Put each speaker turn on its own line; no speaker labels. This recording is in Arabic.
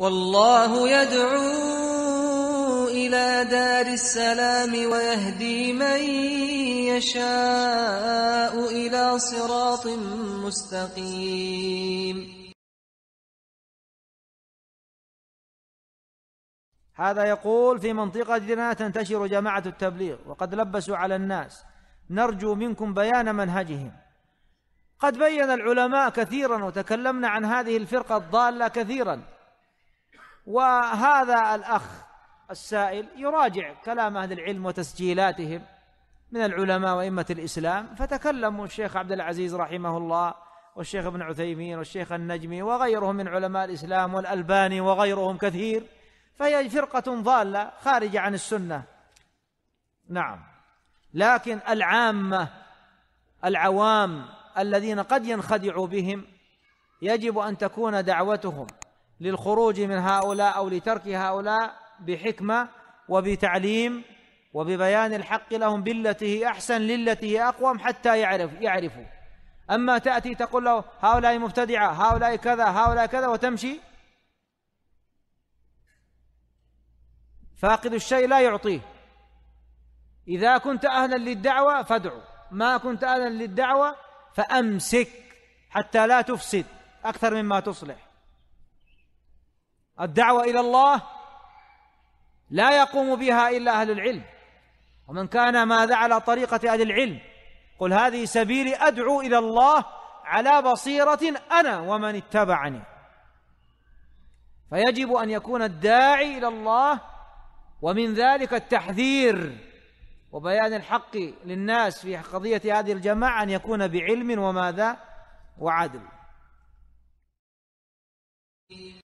والله يدعو إلى دار السلام ويهدي من يشاء إلى صراط مستقيم هذا يقول في منطقتنا تنتشر جماعة التبليغ وقد لبسوا على الناس نرجو منكم بيان منهجهم قد بين العلماء كثيرا وتكلمنا عن هذه الفرقة الضالة كثيرا وهذا الأخ السائل يراجع كلام أهل العلم وتسجيلاتهم من العلماء وأئمة الإسلام فتكلموا الشيخ عبد العزيز رحمه الله والشيخ ابن عثيمين والشيخ النجمي وغيرهم من علماء الإسلام والألباني وغيرهم كثير فهي فرقة ضالة خارجة عن السنة نعم لكن العامة العوام الذين قد ينخدع بهم يجب أن تكون دعوتهم للخروج من هؤلاء أو لترك هؤلاء بحكمة وبتعليم وببيان الحق لهم بالتي هي أحسن للتي هي أقوم حتى يعرف يعرفوا أما تأتي تقول له هؤلاء مبتدعة هؤلاء كذا هؤلاء كذا وتمشي فاقد الشيء لا يعطيه إذا كنت أهلا للدعوة فادعو ما كنت أهلا للدعوة فأمسك حتى لا تفسد أكثر مما تصلح الدعوة إلى الله لا يقوم بها إلا أهل العلم ومن كان ماذا على طريقة أهل العلم قل هذه سبيلي أدعو إلى الله على بصيرة أنا ومن اتبعني فيجب أن يكون الداعي إلى الله ومن ذلك التحذير وبيان الحق للناس في قضية هذه الجماعة أن يكون بعلم وماذا وعدل